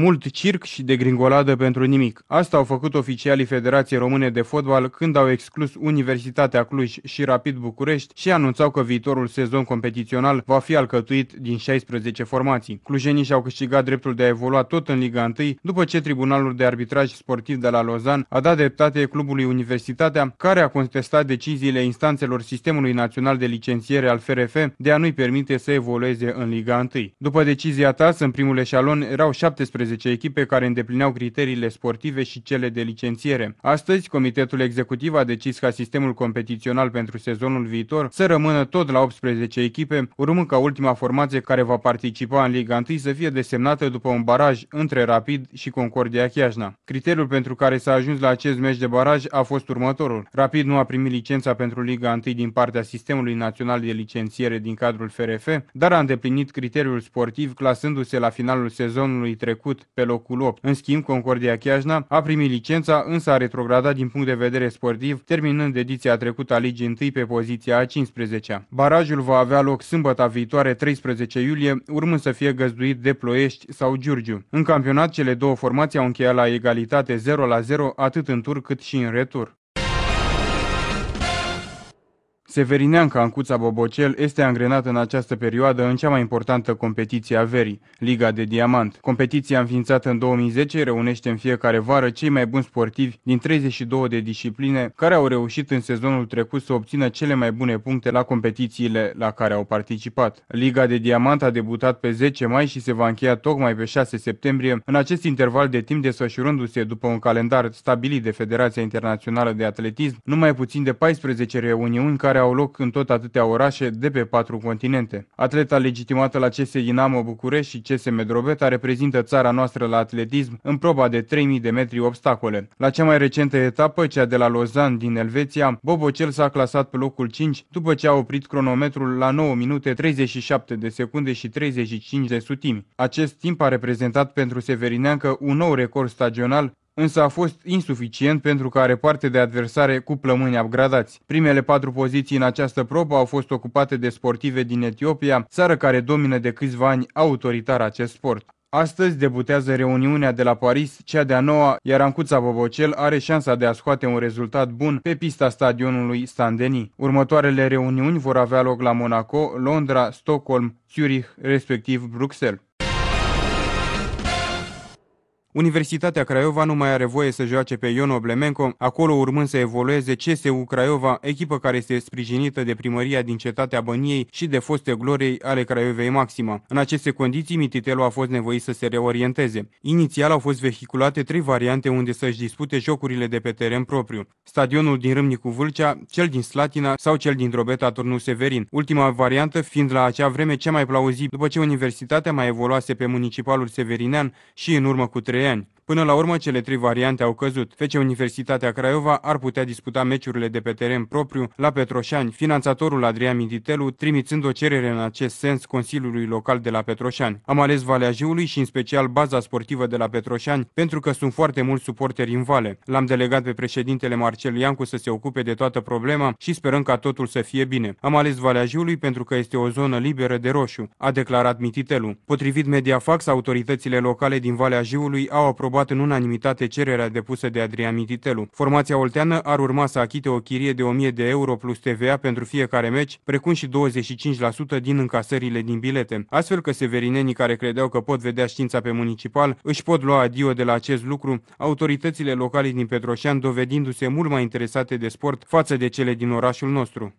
Mult circ și de gringoladă pentru nimic. Asta au făcut oficialii Federației Române de Fotbal când au exclus Universitatea Cluj și Rapid București și anunțau că viitorul sezon competițional va fi alcătuit din 16 formații. Clujenii și-au câștigat dreptul de a evolua tot în Liga 1 după ce Tribunalul de Arbitraj Sportiv de la Lozan a dat dreptate clubului Universitatea, care a contestat deciziile instanțelor Sistemului Național de Licențiere al FRF de a nu-i permite să evolueze în Liga 1. După decizia ta, în primul eșalon erau 17 12 echipe care îndeplineau criteriile sportive și cele de licențiere. Astăzi, Comitetul Executiv a decis ca sistemul competițional pentru sezonul viitor să rămână tot la 18 echipe, urmând ca ultima formație care va participa în Liga 1 să fie desemnată după un baraj între Rapid și Concordia Chiajna. Criteriul pentru care s-a ajuns la acest meci de baraj a fost următorul. Rapid nu a primit licența pentru Liga 1 din partea Sistemului Național de Licențiere din cadrul FRF, dar a îndeplinit criteriul sportiv clasându-se la finalul sezonului trecut trecut pe locul 8. În schimb, Concordia Chiajna a primit licența, însă a retrogradat din punct de vedere sportiv, terminând ediția trecută a Ligii 1 pe poziția a 15-a. Barajul va avea loc sâmbăta viitoare, 13 iulie, urmând să fie găzduit de Ploiești sau Giurgiu. În campionat, cele două formații au încheiat la egalitate 0 la 0 atât în tur cât și în retur. Severineanca Ancuța Bobocel este angrenată în această perioadă în cea mai importantă competiție a verii, Liga de Diamant. Competiția înființată în 2010 reunește în fiecare vară cei mai buni sportivi din 32 de discipline care au reușit în sezonul trecut să obțină cele mai bune puncte la competițiile la care au participat. Liga de Diamant a debutat pe 10 mai și se va încheia tocmai pe 6 septembrie, în acest interval de timp desfășurându-se după un calendar stabilit de Federația Internațională de Atletism, numai puțin de 14 reuniuni care au loc în tot atâtea orașe de pe patru continente. Atleta legitimată la CS Dinamo București și CS Medrobeta reprezintă țara noastră la atletism în proba de 3000 de metri obstacole. La cea mai recentă etapă, cea de la Lausanne din Elveția, Bobocel s-a clasat pe locul 5 după ce a oprit cronometrul la 9 minute 37 de secunde și 35 de sutimi. Acest timp a reprezentat pentru Severineancă un nou record stagional însă a fost insuficient pentru ca parte de adversare cu plămâni upgradați. Primele patru poziții în această probă au fost ocupate de sportive din Etiopia, țară care domină de câțiva ani autoritar acest sport. Astăzi debutează reuniunea de la Paris, cea de-a noua, iar Ancuța Bobocel are șansa de a scoate un rezultat bun pe pista stadionului Stan Denis. Următoarele reuniuni vor avea loc la Monaco, Londra, Stockholm, Zurich, respectiv Bruxelles. Universitatea Craiova nu mai are voie să joace pe Ion Oblemenco, acolo urmând să evolueze CSU Craiova, echipă care este sprijinită de primăria din cetatea Băniei și de foste gloriei ale Craiovei Maxima. În aceste condiții, Mititelu a fost nevoit să se reorienteze. Inițial au fost vehiculate trei variante unde să-și dispute jocurile de pe teren propriu. Stadionul din Râmnicu Vâlcea, cel din Slatina sau cel din Drobeta turnu Severin, ultima variantă fiind la acea vreme cea mai plauzibilă după ce universitatea mai evoluase pe municipalul severinean și în urmă cu trei in. Până la urmă, cele trei variante au căzut. Fece Universitatea Craiova ar putea disputa meciurile de pe teren propriu la Petroșani, finanțatorul Adrian Mititelu trimițând o cerere în acest sens Consiliului Local de la Petroșani. Am ales Valea Jiului și în special baza sportivă de la Petroșani pentru că sunt foarte mulți suporteri în vale. L-am delegat pe președintele Marcel Iancu să se ocupe de toată problema și sperăm ca totul să fie bine. Am ales Valea Jiului pentru că este o zonă liberă de roșu, a declarat Mititelu. Potrivit Mediafax, autoritățile locale din Valea Jiului au aprobat aprobat în unanimitate cererea depusă de Adrian Mititelu. Formația olteană ar urma să achite o chirie de 1000 de euro plus TVA pentru fiecare meci, precum și 25% din încasările din bilete. Astfel că severinenii care credeau că pot vedea știința pe municipal își pot lua adio de la acest lucru, autoritățile locale din Petroșan dovedindu-se mult mai interesate de sport față de cele din orașul nostru.